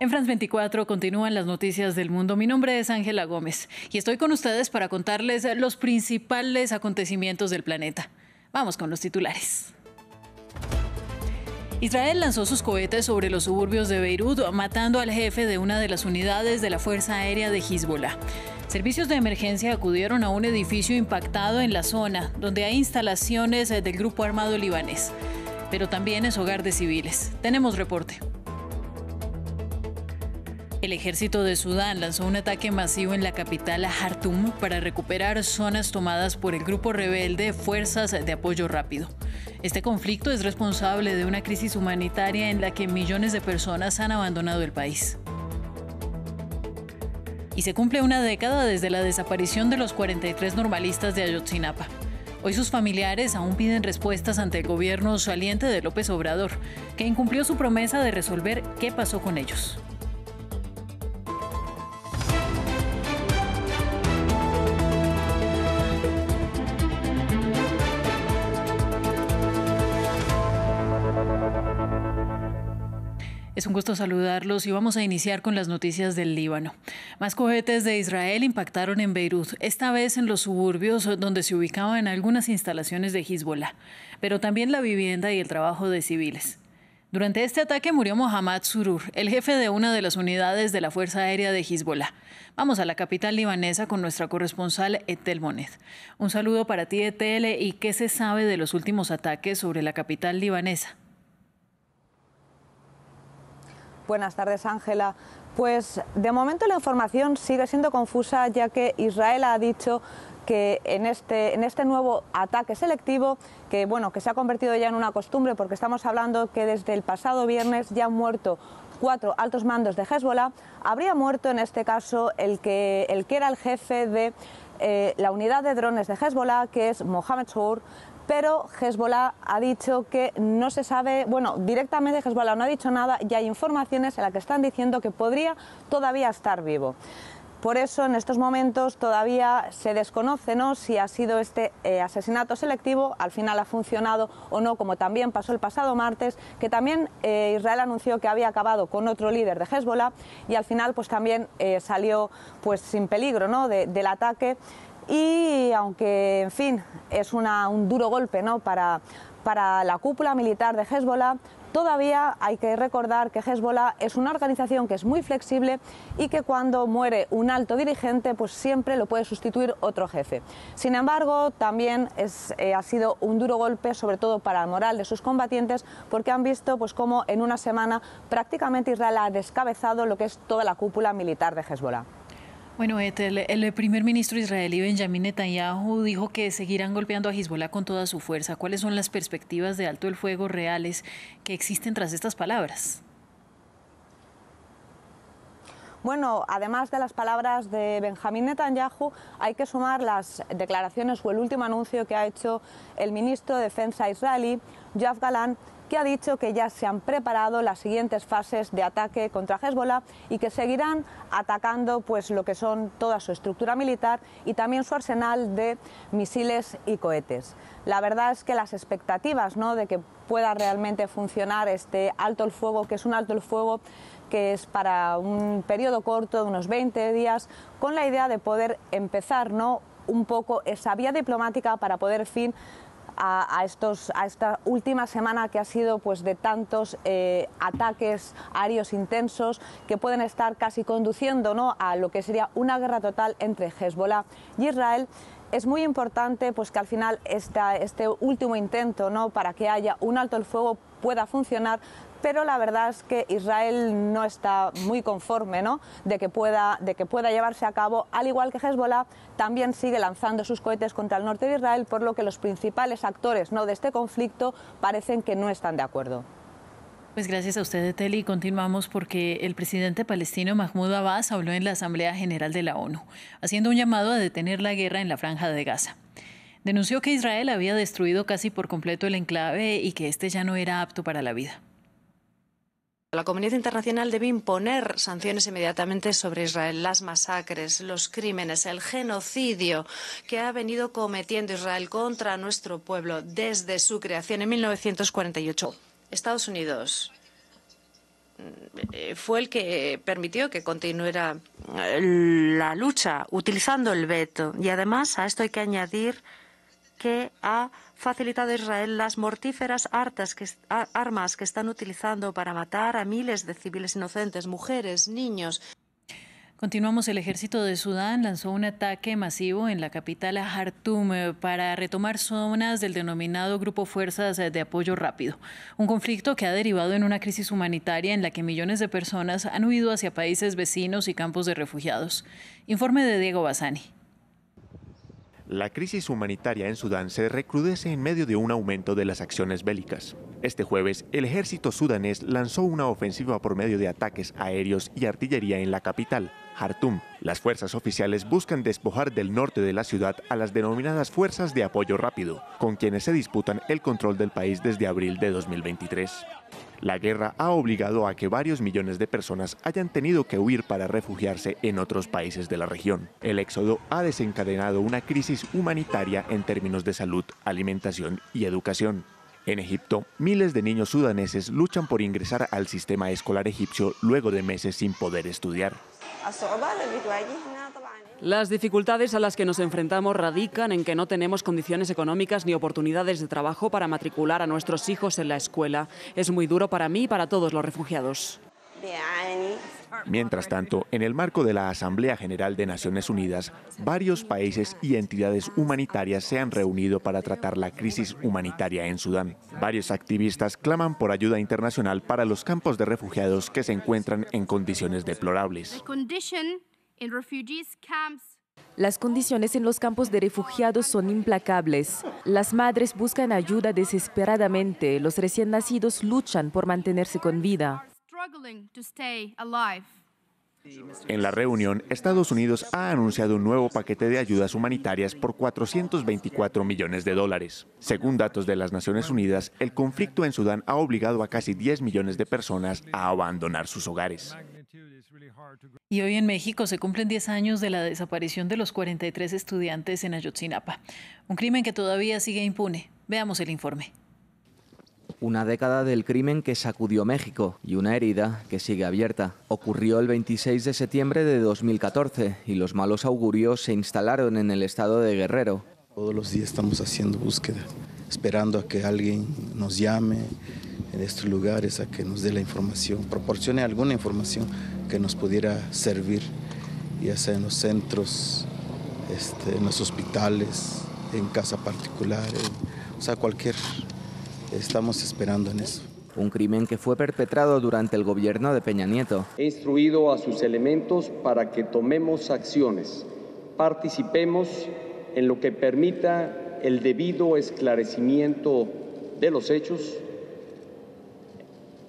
En France 24 continúan las noticias del mundo. Mi nombre es Ángela Gómez y estoy con ustedes para contarles los principales acontecimientos del planeta. Vamos con los titulares. Israel lanzó sus cohetes sobre los suburbios de Beirut, matando al jefe de una de las unidades de la Fuerza Aérea de Hezbollah. Servicios de emergencia acudieron a un edificio impactado en la zona, donde hay instalaciones del grupo armado libanés, pero también es hogar de civiles. Tenemos reporte. El ejército de Sudán lanzó un ataque masivo en la capital Jartum para recuperar zonas tomadas por el grupo rebelde Fuerzas de Apoyo Rápido. Este conflicto es responsable de una crisis humanitaria en la que millones de personas han abandonado el país y se cumple una década desde la desaparición de los 43 normalistas de Ayotzinapa. Hoy sus familiares aún piden respuestas ante el gobierno saliente de López Obrador, que incumplió su promesa de resolver qué pasó con ellos. Es un gusto saludarlos y vamos a iniciar con las noticias del Líbano. Más cohetes de Israel impactaron en Beirut, esta vez en los suburbios donde se ubicaban algunas instalaciones de Hezbollah, pero también la vivienda y el trabajo de civiles. Durante este ataque murió Mohamed Surur, el jefe de una de las unidades de la Fuerza Aérea de Hezbollah. Vamos a la capital libanesa con nuestra corresponsal Etel Monet. Un saludo para ti, Etel, y qué se sabe de los últimos ataques sobre la capital libanesa. Buenas tardes, Ángela. Pues de momento la información sigue siendo confusa ya que Israel ha dicho que en este, en este nuevo ataque selectivo, que bueno, que se ha convertido ya en una costumbre porque estamos hablando que desde el pasado viernes ya han muerto cuatro altos mandos de Hezbollah, habría muerto en este caso el que, el que era el jefe de eh, la unidad de drones de Hezbollah, que es Mohamed Shour pero Hezbollah ha dicho que no se sabe, bueno, directamente Hezbollah no ha dicho nada y hay informaciones en las que están diciendo que podría todavía estar vivo. Por eso en estos momentos todavía se desconoce ¿no? si ha sido este eh, asesinato selectivo, al final ha funcionado o no, como también pasó el pasado martes, que también eh, Israel anunció que había acabado con otro líder de Hezbollah y al final pues también eh, salió pues sin peligro ¿no? del ataque y aunque, en fin, es un duro golpe para, la cúpula militar de Hezbollah, Todavía hay que recordar que Hezbollah es una organización que es muy flexible y que cuando muere un alto dirigente, pues siempre lo puede sustituir otro jefe. Sin embargo, también eh, ha sido un duro golpe, sobre todo para la moral de sus combatientes, porque han visto pues, cómo en una semana prácticamente Israel ha descabezado lo que es toda la cúpula militar de Hezbollah. Bueno, el, el primer ministro israelí Benjamin Netanyahu dijo que seguirán golpeando a Hezbollah con toda su fuerza. ¿Cuáles son las perspectivas de alto el fuego reales que existen tras estas palabras? Bueno, además de las palabras de Benjamín Netanyahu, hay que sumar las declaraciones o el último anuncio que ha hecho el ministro de Defensa israelí, Yoav Galán, que ha dicho que ya se han preparado las siguientes fases de ataque contra Hezbollah y que seguirán atacando pues lo que son toda su estructura militar y también su arsenal de misiles y cohetes. La verdad es que las expectativas ¿no? de que pueda realmente funcionar este alto el fuego, que es un alto el fuego que es para un periodo corto de unos 20 días, con la idea de poder empezar ¿no? un poco esa vía diplomática para poder fin a, estos, a esta última semana que ha sido pues, de tantos eh, ataques aéreos intensos que pueden estar casi conduciendo a lo que sería una guerra total entre Hezbollah y Israel es muy importante pues, que al final este último intento ¿no? para que haya un alto el fuego pueda funcionar, pero la verdad es que Israel no está muy conforme ¿no? de, que pueda, de que pueda llevarse a cabo, al igual que Hezbollah también sigue lanzando sus cohetes contra el norte de Israel, por lo que los principales actores ¿no? de este conflicto parecen que no están de acuerdo. Pues gracias a usted, y Continuamos porque el presidente palestino Mahmoud Abbas habló en la Asamblea General de la ONU, haciendo un llamado a detener la guerra en la franja de Gaza. Denunció que Israel había destruido casi por completo el enclave y que este ya no era apto para la vida. La comunidad internacional debe imponer sanciones inmediatamente sobre Israel, las masacres, los crímenes, el genocidio que ha venido cometiendo Israel contra nuestro pueblo desde su creación en 1948. Estados Unidos eh, fue el que permitió que continuara eh, la lucha utilizando el veto. Y además a esto hay que añadir que ha facilitado a Israel las mortíferas armas que están utilizando para matar a miles de civiles inocentes, mujeres, niños. Continuamos, el ejército de Sudán lanzó un ataque masivo en la capital Jartum para retomar zonas del denominado Grupo Fuerzas de Apoyo Rápido, un conflicto que ha derivado en una crisis humanitaria en la que millones de personas han huido hacia países vecinos y campos de refugiados. Informe de Diego Bassani. La crisis humanitaria en Sudán se recrudece en medio de un aumento de las acciones bélicas. Este jueves, el ejército sudanés lanzó una ofensiva por medio de ataques aéreos y artillería en la capital, Hartum. Las fuerzas oficiales buscan despojar del norte de la ciudad a las denominadas fuerzas de apoyo rápido, con quienes se disputan el control del país desde abril de 2023. La guerra ha obligado a que varios millones de personas hayan tenido que huir para refugiarse en otros países de la región. El éxodo ha desencadenado una crisis humanitaria en términos de salud, alimentación y educación. En Egipto, miles de niños sudaneses luchan por ingresar al sistema escolar egipcio luego de meses sin poder estudiar. Las dificultades a las que nos enfrentamos radican en que no tenemos condiciones económicas ni oportunidades de trabajo para matricular a nuestros hijos en la escuela. Es muy duro para mí y para todos los refugiados. Mientras tanto, en el marco de la Asamblea General de Naciones Unidas, varios países y entidades humanitarias se han reunido para tratar la crisis humanitaria en Sudán. Varios activistas claman por ayuda internacional para los campos de refugiados que se encuentran en condiciones deplorables. Las condiciones en los campos de refugiados son implacables. Las madres buscan ayuda desesperadamente, los recién nacidos luchan por mantenerse con vida. En la reunión, Estados Unidos ha anunciado un nuevo paquete de ayudas humanitarias por 424 millones de dólares. Según datos de las Naciones Unidas, el conflicto en Sudán ha obligado a casi 10 millones de personas a abandonar sus hogares. Y hoy en México se cumplen 10 años de la desaparición de los 43 estudiantes en Ayotzinapa, un crimen que todavía sigue impune. Veamos el informe una década del crimen que sacudió México y una herida que sigue abierta. Ocurrió el 26 de septiembre de 2014 y los malos augurios se instalaron en el estado de Guerrero. Todos los días estamos haciendo búsqueda, esperando a que alguien nos llame en estos lugares, a que nos dé la información, proporcione alguna información que nos pudiera servir, ya sea en los centros, este, en los hospitales, en casa particular, o sea, cualquier estamos esperando en eso. Un crimen que fue perpetrado durante el gobierno de Peña Nieto. He instruido a sus elementos para que tomemos acciones, participemos en lo que permita el debido esclarecimiento de los hechos,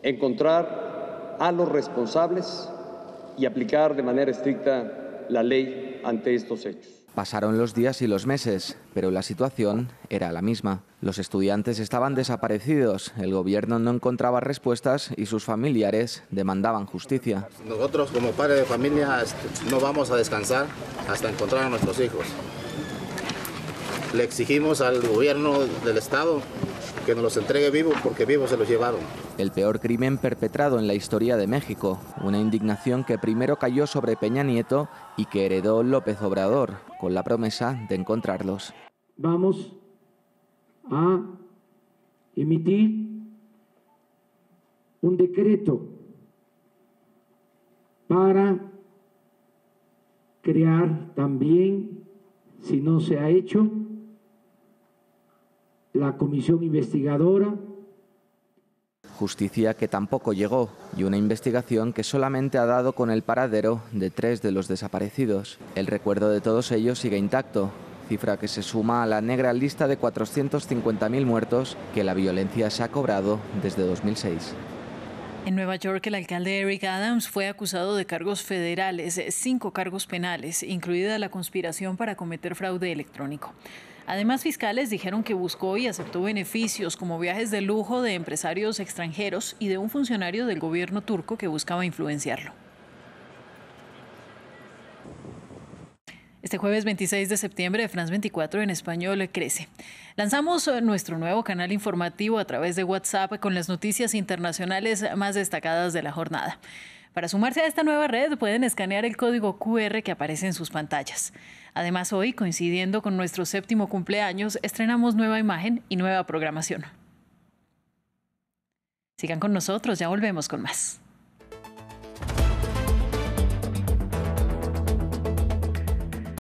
encontrar a los responsables y aplicar de manera estricta la ley ante estos hechos. Pasaron los días y los meses, pero la situación era la misma. Los estudiantes estaban desaparecidos, el gobierno no encontraba respuestas y sus familiares demandaban justicia. Nosotros como padres de familia no vamos a descansar hasta encontrar a nuestros hijos. Le exigimos al gobierno del Estado que nos los entregue vivos porque vivos se los llevaron. El peor crimen perpetrado en la historia de México, una indignación que primero cayó sobre Peña Nieto y que heredó López Obrador con la promesa de encontrarlos. Vamos a emitir un decreto para crear también, si no se ha hecho, la comisión investigadora. Justicia que tampoco llegó y una investigación que solamente ha dado con el paradero de tres de los desaparecidos. El recuerdo de todos ellos sigue intacto, cifra que se suma a la negra lista de 450.000 muertos que la violencia se ha cobrado desde 2006. En Nueva York, el alcalde Eric Adams fue acusado de cargos federales, cinco cargos penales, incluida la conspiración para cometer fraude electrónico. Además, fiscales dijeron que buscó y aceptó beneficios como viajes de lujo de empresarios extranjeros y de un funcionario del gobierno turco que buscaba influenciarlo. Este jueves 26 de septiembre de France 24 en español crece. Lanzamos eh, nuestro nuevo canal informativo a través de WhatsApp con las noticias internacionales más destacadas de la jornada. Para sumarse a esta nueva red pueden escanear el código QR que aparece en sus pantallas. Además, hoy, coincidiendo con nuestro séptimo cumpleaños, estrenamos nueva imagen y nueva programación. Sigan con nosotros, ya volvemos con más.